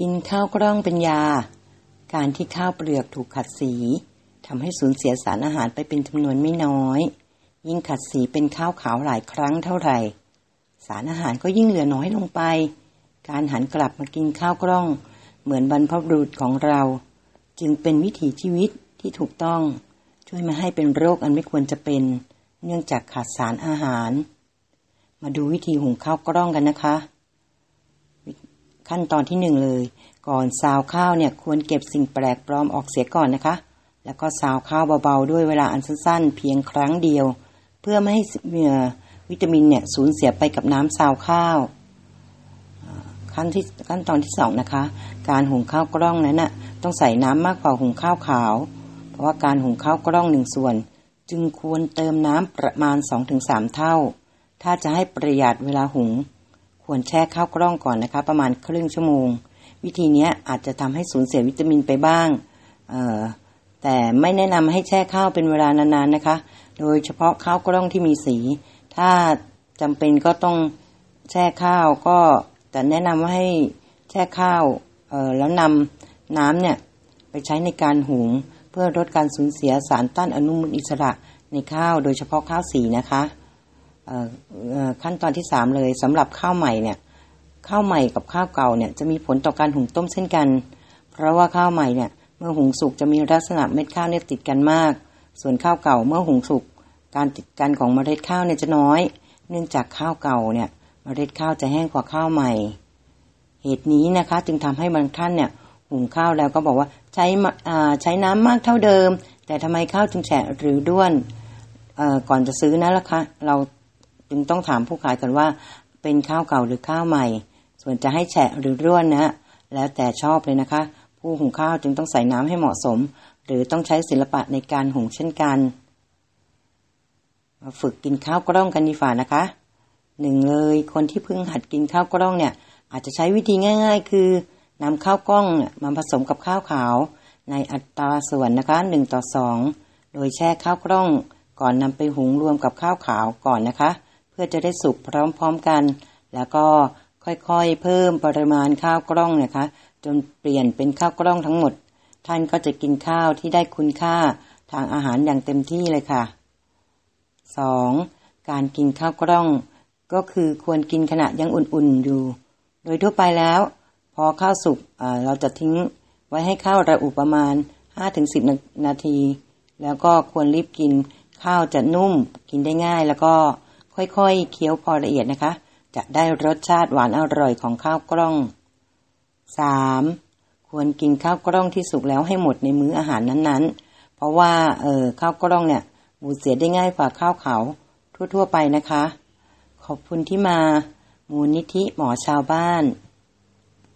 กินข้าวกล้องเป็นยา การที่ข้าวเปลือกถูกขัดสีทำให้สูญเสียสารอาหารไปเป็นจำนวนไม่น้อย ยิ่งขัดสีเป็นข้าวขาวหลายครั้งเท่าไหร่ สารอาหารก็ยิ่งเหลือน้อยลงไป การหันกลับมากินข้าวกล้อง เหมือนบรรพบุรุษของเรา จึงเป็นวิถีชีวิตที่ถูกต้อง ช่วยมาให้เป็นโรคอันไม่ควรจะเป็น เนื่องจากขาดสารอาหาร มาดูวิธีหุงข้าวกล้องกันนะคะขั้นตอนที่หนึ่งเลย ก่อนซาวข้าวเนี่ยควรเก็บสิ่งแปลกปลอมออกเสียก่อนนะคะ แล้วก็ซาวข้าวเบาๆ ด้วยเวลาอันสั้นๆ เพียงครั้งเดียว เพื่อไม่ให้เื่อวิตามินเนี่ยสูญเสียไปกับน้ำซาวข้าวขั้นที่ขั้นตอนที่สองนะคะการหุงข้าวกล้องนั้นนะ่ะต้องใส่น้ำมากกว่าหุงข้าวขาว เพราะว่าการหุงข้าวกล้องหนึ่งส่วน จึงควรเติมน้ำประมาณ 2-3 เท่า ถ้าจะให้ประหยัดเวลาหุงควรแช่ข้าวกล้องก่อนนะคะประมาณครึ่งชั่วโมง วิธีนี้อาจจะทำให้สูญเสียวิตามินไปบ้างแต่ไม่แนะนำให้แช่ข้าวเป็นเวลานานๆนะคะ โดยเฉพาะข้าวกล้องที่มีสี ถ้าจำเป็นก็ต้องแช่ข้าวก็แต่แนะนำว่าให้แช่ข้าวแล้วนำน้ำเนี่ยไปใช้ในการหุงเพื่อลดการสูญเสียสารต้านอนุมูลอิสระในข้าวโดยเฉพาะข้าวสีนะคะขั้นตอนที่สามเลยสำหรับข้าวใหม่เนี่ยข้าวใหม่กับข้าวเก่าเนี่ยจะมีผลต่อการหุงต้มเช่นกัน เพราะว่าข้าวใหม่เนี่ย เมื่อหุงสุกจะมีลักษณะเม็ดข้าวเนี่ยติดกันมาก ส่วนข้าวเก่าเมื่อหุงสุกการติดกันของเมล็ดข้าวเนี่ยจะน้อย เนื่องจากข้าวเก่าเนี่ย เมล็ดข้าวจะแห้งกว่าข้าวใหม่ เหตุนี้นะคะจึงทำให้บางท่านเนี่ยหุงข้าวแล้วก็บอกว่าใช้ใช้น้ำมากเท่าเดิม แต่ทำไมข้าวจึงแฉะหรือด้วนก่อนจะซื้อนะล่ะคะเราจึงต้องถามผู้ขายก่อนว่าเป็นข้าวเก่าหรือข้าวใหม่ ส่วนจะให้แฉะหรือร่วนนะแล้วแต่ชอบเลยนะคะ ผู้หุงข้าวจึงต้องใส่น้ำให้เหมาะสม หรือต้องใช้ศิลปะในการหุงเช่นกันมาฝึกกินข้าวกล้องกันดีฝ่านะคะหนึ่งเลยคนที่เพิ่งหัดกินข้าวกล้องเนี่ยอาจจะใช้วิธีง่าย ๆ คือนำข้าวกล้องมาผสมกับข้าวขาว ในอัตราส่วนนะคะ1ต่อ2โดยแช่ข้าวกล้องก่อนนำไปหุงรวมกับข้าวขาวก่อนนะคะพื่อจะได้สุกพร้อมๆกัน แล้วก็ค่อยๆเพิ่มปริมาณข้าวกล้องนะคะ จนเปลี่ยนเป็นข้าวกล้องทั้งหมด ท่านก็จะกินข้าวที่ได้คุณค่าทางอาหารอย่างเต็มที่เลยค่ะ 2. การกินข้าวกล้อง ก็คือควรกินขณะยังอุ่นๆอยู่ โดยทั่วไปแล้ว พอข้าวสุกเราจะทิ้งไว้ให้ข้าวระอุประมาณ 5-10 นาที แล้วก็ควรรีบกินข้าวจะนุ่มกินได้ง่ายแล้วก็ค่อย ๆเคี้ยวพอละเอียดนะคะ จะได้รสชาติหวานอร่อยของข้าวกล้อง 3. ควรกินข้าวกล้องที่สุกแล้วให้หมดในมื้ออาหารนั้นๆ เพราะว่าเออข้าวกล้องเนี่ยบูดเสียได้ง่ายกว่าข้าวเขา ทั่วๆไปนะคะ ขอบคุณที่มา มูลนิธิหมอชาวบ้าน